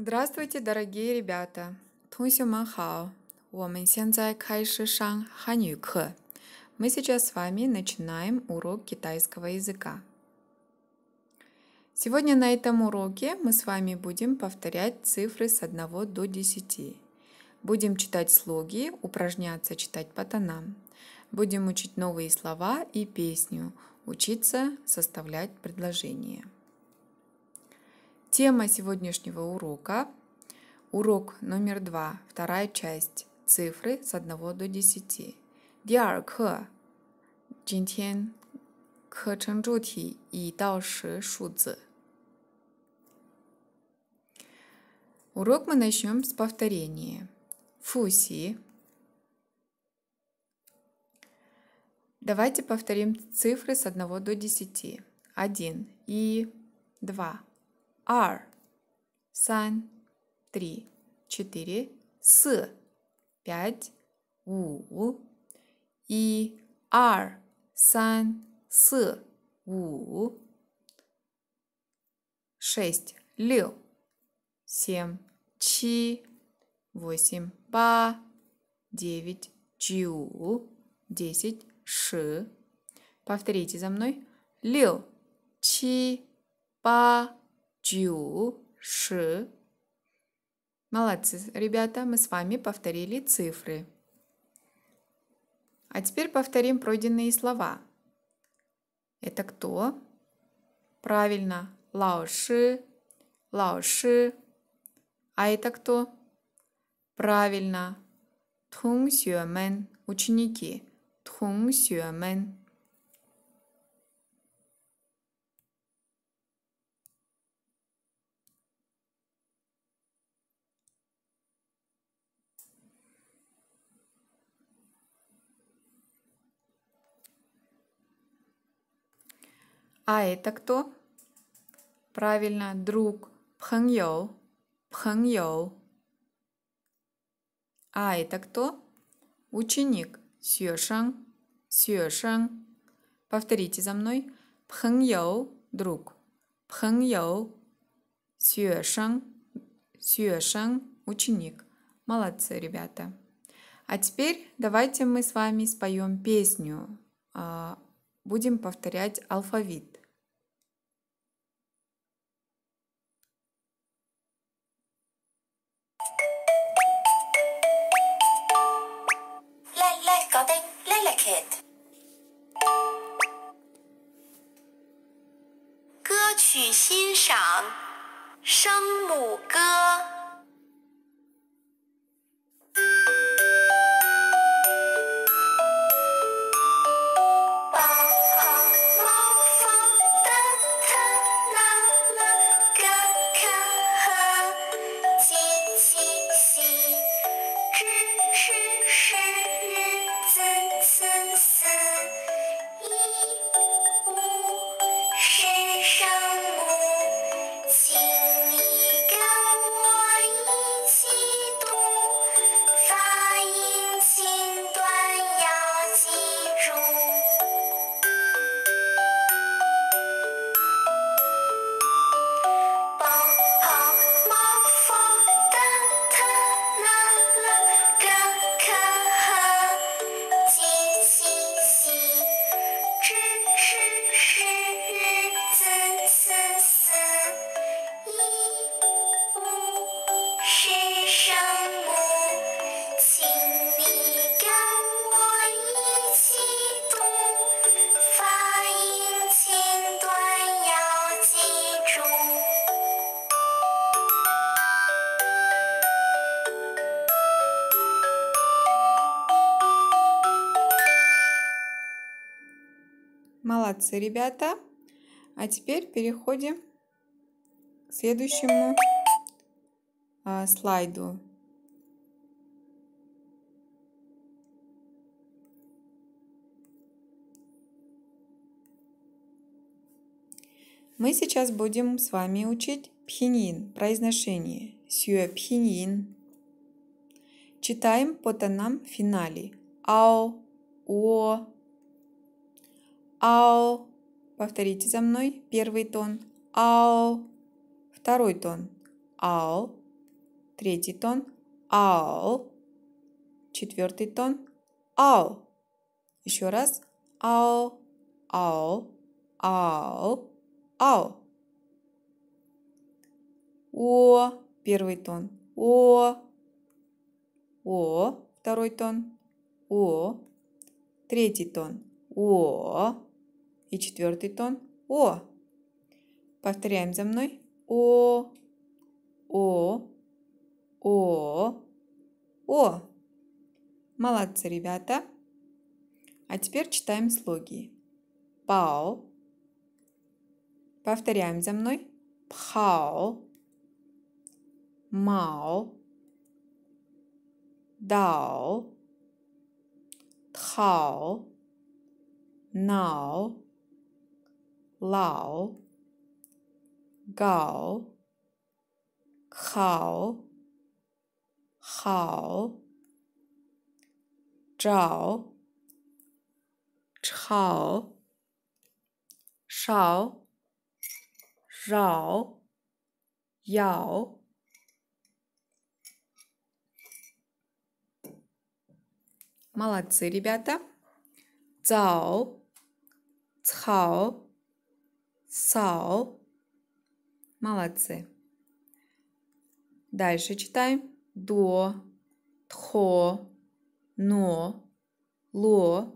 Здравствуйте, дорогие ребята! Мы сейчас с вами начинаем урок китайского языка. Сегодня на этом уроке мы с вами будем повторять цифры с 1 до 10. Будем читать слоги, упражняться читать по тонам. Будем учить новые слова и песню, учиться составлять предложения. Тема сегодняшнего урока – урок номер два, вторая часть, цифры с 1 до 10. Урок мы начнем с повторения. Фуси. Давайте повторим цифры с 1 до 10. 1 и 2 три, четыре, с, пять, у, и, ар, сан, с, у, шесть, лю, семь, чи, восемь, ба, девять, джу, десять, ш. Повторите за мной. Лю, чи, ба, Джу. Ши. Молодцы, ребята, мы с вами повторили цифры. А теперь повторим пройденные слова. Это кто? Правильно, лаоши, лаоши. А это кто? Правильно, тунг сюэмен, ученики, тунг сюэмен. А это кто? Правильно, друг. Пхэньоу. Пхэньоу. А это кто? Ученик. Сюэшэн. Сюэшэн. Повторите за мной. Пхэньоу. Друг. Пхэньоу. Сюэшэн. Сюэшэн. Ученик. Молодцы, ребята. А теперь давайте мы с вами споем песню. А, будем повторять алфавит. 声母歌。Молодцы, ребята. А теперь переходим к следующему э, слайду. Мы сейчас будем с вами учить пхинин, произношение. Сюэ пхинин. Читаем по тонам финале. Ао, о, ао. Повторите за мной первый тон ао, второй тон ао, третий тон ао, четвертый тон ао. Еще раз ао, ао, ао, ао. О, первый тон о, о, второй тон о, третий тон о. И четвертый тон О. Повторяем за мной. О. О. О. О. Молодцы, ребята. А теперь читаем слоги. Пао. Повторяем за мной. Пхао. Мао. Дао. Тхао. Нао. 老搞好好找吵少扰咬，молодцы, ребята，找吵。Сао. Молодцы. Дальше читаем. До, тхо, но, ло,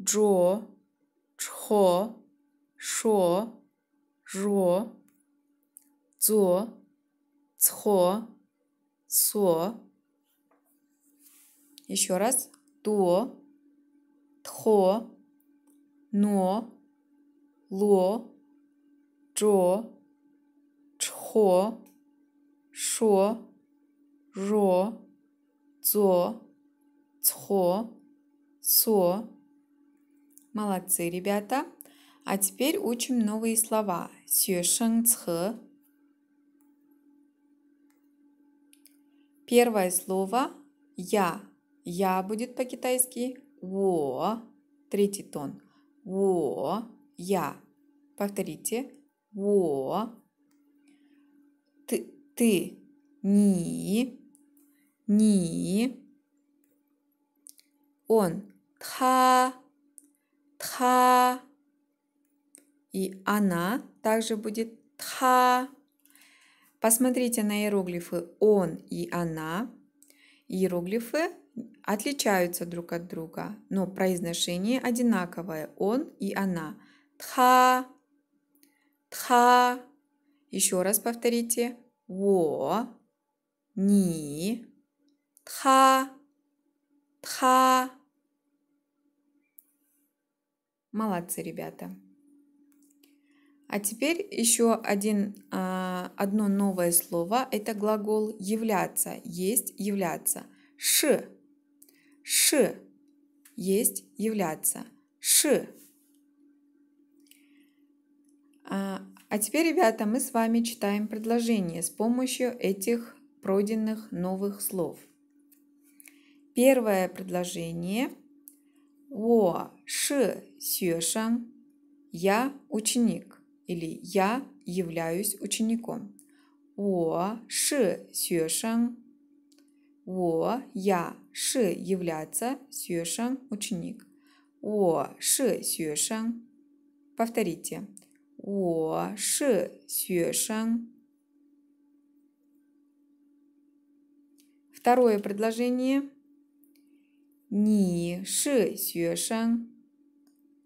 джо, чхо, шо, жо, цо, цхо, со. Еще раз. До, тхо, но, ло, жо, чхо, шо, ро, цо, цхо, со. Молодцы, ребята. А теперь учим новые слова. Сюэ цхэ. Первое слово «я». «Я» будет по-китайски «во». Третий тон «во», «я». Повторите во, ты, ты, ни, ни, он, та, та, и она также будет та. Посмотрите на иероглифы он и она. Иероглифы отличаются друг от друга, но произношение одинаковое он и она. Та, Та. Еще раз повторите. Во. Ни. Та. Та. Молодцы, ребята. А теперь еще один, а, одно новое слово. Это глагол являться. Есть являться. Ши. Ши. Есть являться. Ши. А теперь, ребята, мы с вами читаем предложение с помощью этих пройденных новых слов. Первое предложение. Во ши сюэшэн. Я ученик или я являюсь учеником. Во ши сюэшэн. Во я ши являться сюэшэн ученик. Во ши сюэшэн. Повторите. 我是学生。Второе предложение.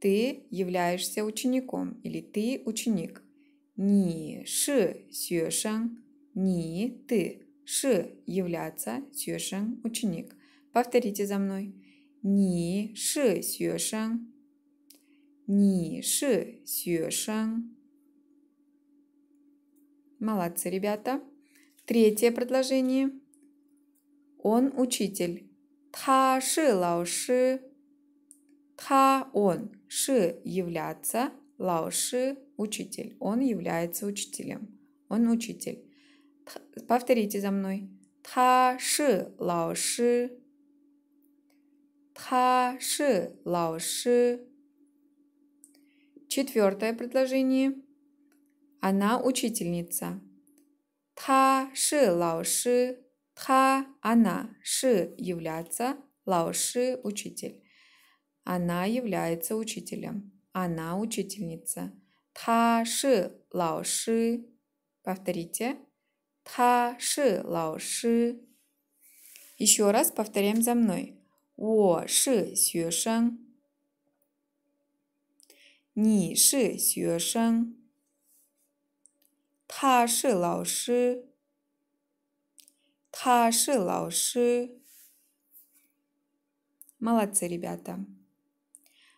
Ты являешься учеником или ты ученик. 你是学生。你 ты 是 являться 学生 ученик. Повторите за мной. 你是学生。ни ши сюэ Молодцы, ребята. Третье предложение. Он учитель. Та ши лао ши. Та он ши являться. Лао ши учитель. Он является учителем. Он учитель. Повторите за мной. Та ши лао ши. Та ши лао ши. Четвертое предложение. Она учительница. Та ши лао ши. Та она ши является Лао ши учитель. Она является учителем. Она учительница. Та ши лао ши. Повторите. Та ши лао ши. Еще раз повторяем за мной. 我是学生。你是学生，他是老师，他是老师。Молодцы, ребята.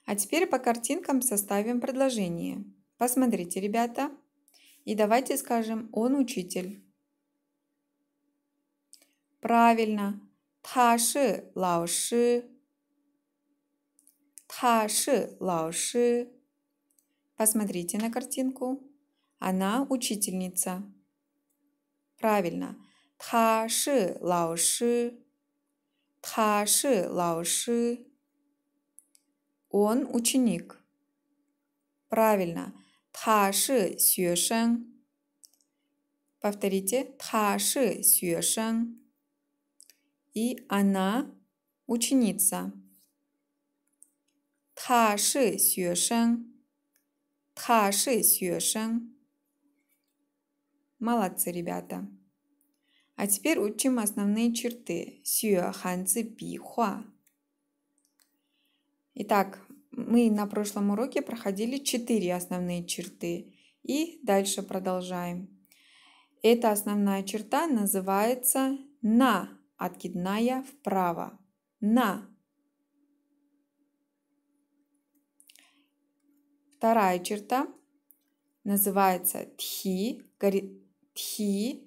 А теперь по картинкам составим предложение. Посмотрите, ребята. И давайте скажем «он учитель». Правильно. Таши лауши. Таши лауши. Посмотрите на картинку. Она учительница. Правильно. Та ши лао ши. Та ши лао ши. Он ученик. Правильно. Та ши сюэшэн. Повторите. Та ши сюэшэн. И она ученица. Та ши сюэшэн. Сюэшэн, Молодцы, ребята. А теперь учим основные черты. Сюэ ханцы бихуа. Итак, мы на прошлом уроке проходили четыре основные черты. И дальше продолжаем. Эта основная черта называется на, откидная вправо. На Вторая черта называется тхи, гори, тхи,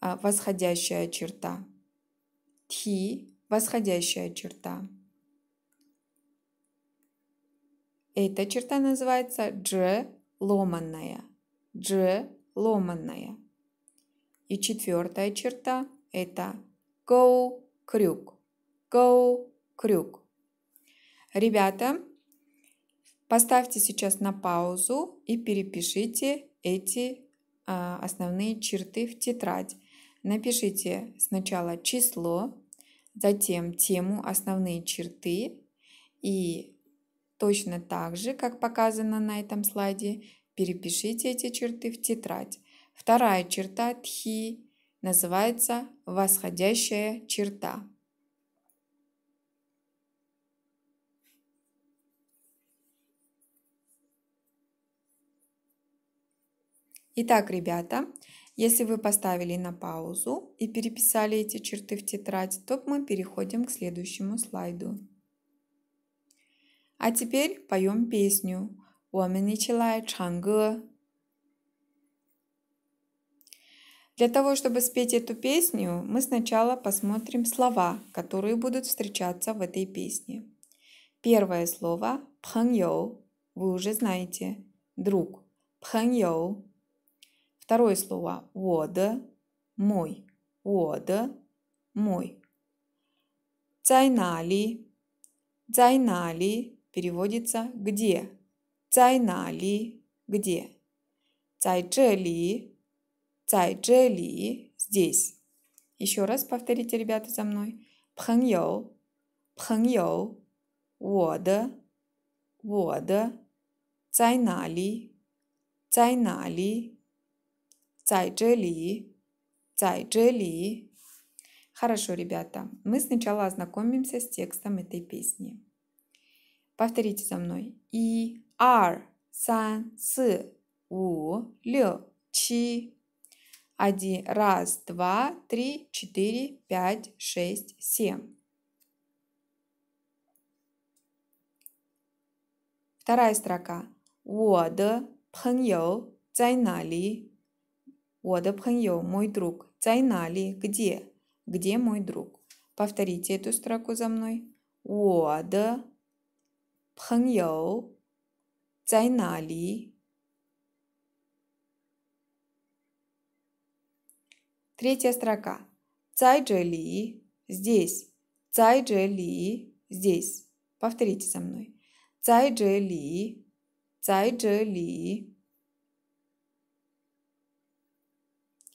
а, восходящая черта. Тхи, восходящая черта. Эта черта называется дж ломанная. Дж ломанная. И четвертая черта – это go крюк. Go крюк. Ребята, Поставьте сейчас на паузу и перепишите эти а, основные черты в тетрадь. Напишите сначала число, затем тему, основные черты и точно так же, как показано на этом слайде, перепишите эти черты в тетрадь. Вторая черта тхи называется восходящая черта. Итак, ребята, если вы поставили на паузу и переписали эти черты в тетрадь, то мы переходим к следующему слайду. А теперь поем песню. 我们一起来唱歌. Для того, чтобы спеть эту песню, мы сначала посмотрим слова, которые будут встречаться в этой песне. Первое слово «пхэньоу» вы уже знаете. Друг. «пхэньоу» Второе слово «вода», «мой», «вода», «мой». «Цайнали», «цайнали» переводится «где», «цайнали», «где». «Цайчели», «цайчели» «здесь». Еще раз повторите, ребята, за мной. «Пхэньоу», «пхэньоу», «вода», «вода», «цайнали», «цайнали», Цай джели. Цай джели. Хорошо, ребята, мы сначала ознакомимся с текстом этой песни. Повторите за мной. И, ар, сан, с, у, лю, чи. Один, раз, два, три, четыре, пять, шесть, семь. Вторая строка. 我的朋友在哪里？我的朋友, мой друг. Цайнали, Где? Где мой друг? Повторите эту строку за мной. Цайнали. Третья строка. 在这里 здесь. 在这里 здесь. Повторите со мной. 在这里在这里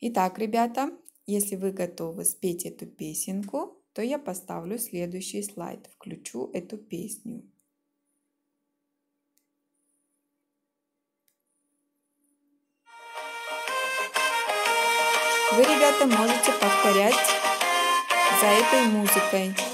Итак, ребята, если вы готовы спеть эту песенку, то я поставлю следующий слайд, включу эту песню. Вы, ребята, можете повторять за этой музыкой.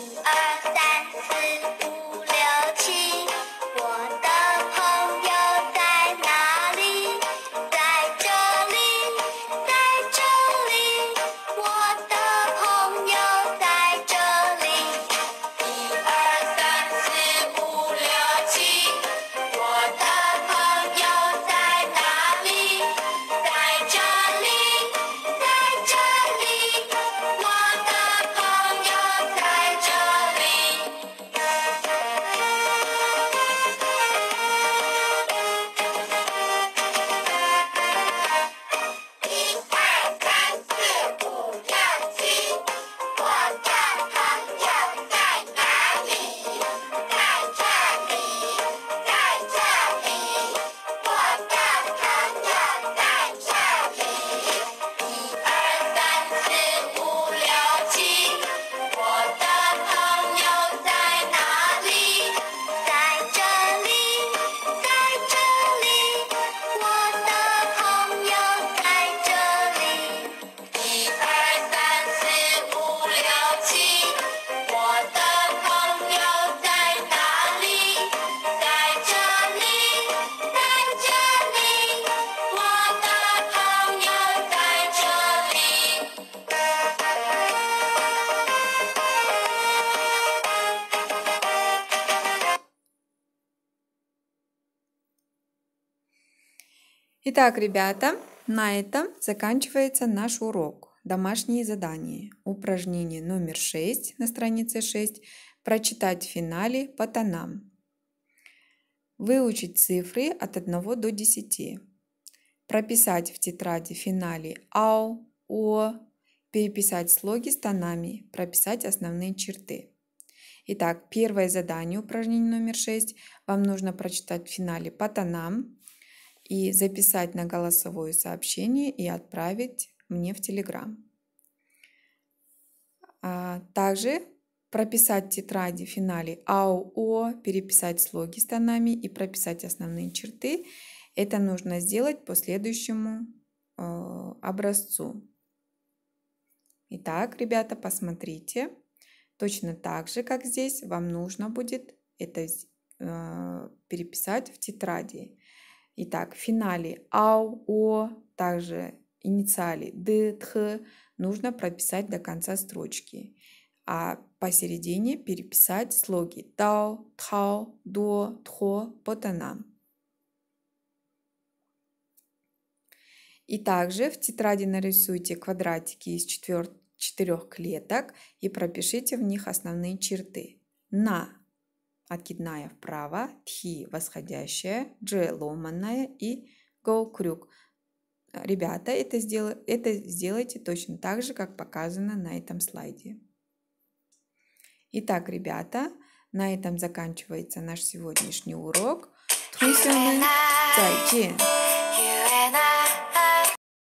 Итак, ребята, на этом заканчивается наш урок. Домашние задания. Упражнение номер 6 на странице 6. Прочитать в финале по тонам. Выучить цифры от 1 до 10. Прописать в тетради в финале ау, о, переписать слоги с тонами, прописать основные черты. Итак, первое задание упражнение номер 6. Вам нужно прочитать в финале по тонам, и записать на голосовое сообщение и отправить мне в Телеграм. А, также прописать в тетради в финале АО, О, переписать слоги с тонами и прописать основные черты. Это нужно сделать по следующему а, образцу. Итак, ребята, посмотрите. Точно так же, как здесь, вам нужно будет это а, переписать в тетради. Итак, в финале ау, о, также инициали д, тх нужно прописать до конца строчки, а посередине переписать слоги тау, тхау, до, тхо потанам. И также в тетради нарисуйте квадратики из четвер... четырех клеток и пропишите в них основные черты. На откидная вправо, тхи восходящая, дж ломаная и go крюк. Ребята, это, сдел... это сделайте точно так же, как показано на этом слайде. Итак, ребята, на этом заканчивается наш сегодняшний урок. 同学们再见。